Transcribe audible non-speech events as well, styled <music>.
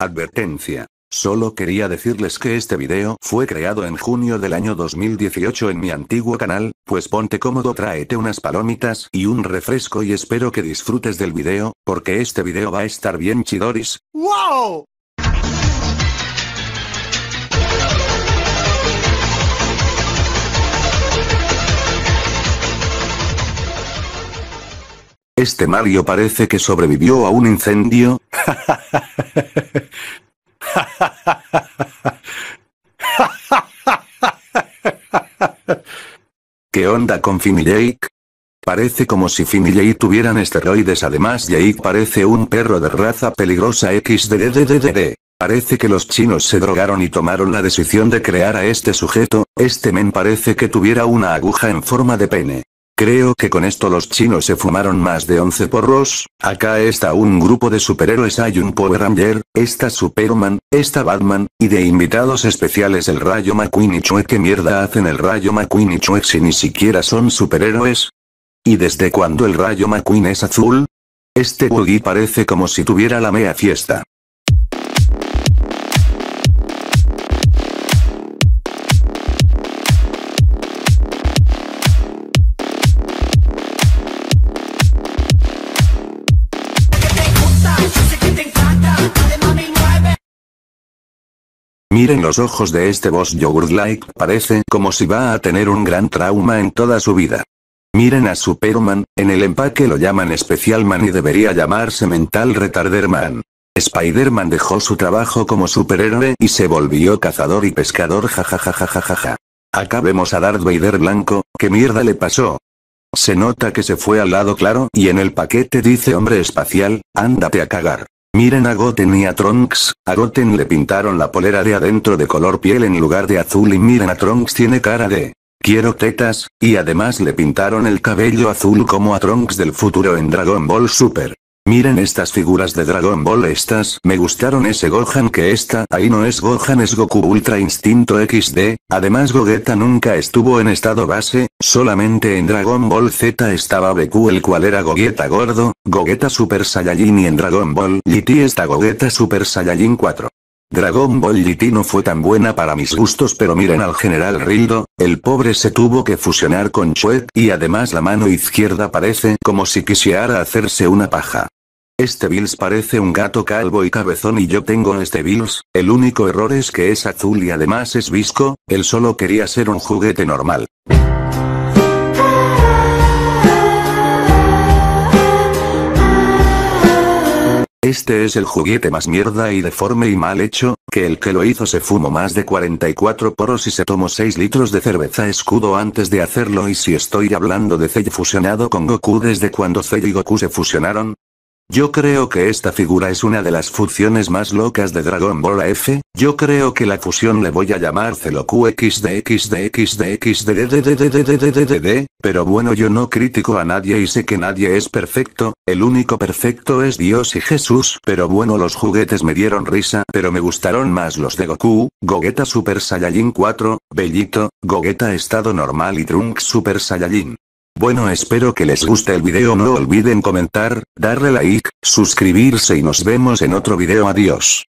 Advertencia. Solo quería decirles que este video fue creado en junio del año 2018 en mi antiguo canal, pues ponte cómodo tráete unas palomitas y un refresco y espero que disfrutes del video, porque este video va a estar bien chidoris. ¡Wow! Este Mario parece que sobrevivió a un incendio, <laughs> ¿Qué onda con Finn y Jake? Parece como si Finn y Jake tuvieran esteroides además Jake parece un perro de raza peligrosa xddddd. Parece que los chinos se drogaron y tomaron la decisión de crear a este sujeto, este men parece que tuviera una aguja en forma de pene. Creo que con esto los chinos se fumaron más de 11 porros, acá está un grupo de superhéroes hay un Power Ranger, está Superman, está Batman, y de invitados especiales el Rayo McQueen y Chue ¿qué mierda hacen el Rayo McQueen y Chuek si ni siquiera son superhéroes? ¿Y desde cuándo el Rayo McQueen es azul? Este buggy parece como si tuviera la mea fiesta. Miren los ojos de este boss yogurt-like, parece como si va a tener un gran trauma en toda su vida. Miren a Superman, en el empaque lo llaman Special Man y debería llamarse Mental Retarder Man. Spider-Man dejó su trabajo como superhéroe y se volvió cazador y pescador jajajajajaja. Acá vemos a Darth Vader blanco, ¿qué mierda le pasó? Se nota que se fue al lado claro y en el paquete dice hombre espacial, ándate a cagar. Miren a Goten y a Trunks, a Goten le pintaron la polera de adentro de color piel en lugar de azul y miren a Trunks tiene cara de quiero tetas, y además le pintaron el cabello azul como a Trunks del futuro en Dragon Ball Super. Miren estas figuras de Dragon Ball estas, me gustaron ese Gohan que esta, ahí no es Gohan es Goku Ultra Instinto XD, además Gogeta nunca estuvo en estado base, solamente en Dragon Ball Z estaba Beku el cual era Gogeta gordo, Gogeta Super Saiyajin y en Dragon Ball GT está Gogeta Super Saiyajin 4. Dragon Ball GT no fue tan buena para mis gustos pero miren al general Rildo, el pobre se tuvo que fusionar con Chuet y además la mano izquierda parece como si quisiera hacerse una paja. Este Bills parece un gato calvo y cabezón y yo tengo este Bills, el único error es que es azul y además es visco, él solo quería ser un juguete normal. Este es el juguete más mierda y deforme y mal hecho, que el que lo hizo se fumó más de 44 poros y se tomó 6 litros de cerveza escudo antes de hacerlo y si estoy hablando de Cell fusionado con Goku desde cuando Cell y Goku se fusionaron, yo creo que esta figura es una de las funciones más locas de Dragon Ball F, yo creo que la fusión le voy a llamar Celo XD, pero bueno yo no critico a nadie y sé que nadie es perfecto, el único perfecto es Dios y Jesús, pero bueno los juguetes me dieron risa, pero me gustaron más los de Goku, Gogeta Super Saiyajin 4, Bellito, Gogeta estado normal y Trunks Super Saiyajin. Bueno espero que les guste el video no olviden comentar, darle like, suscribirse y nos vemos en otro video adiós.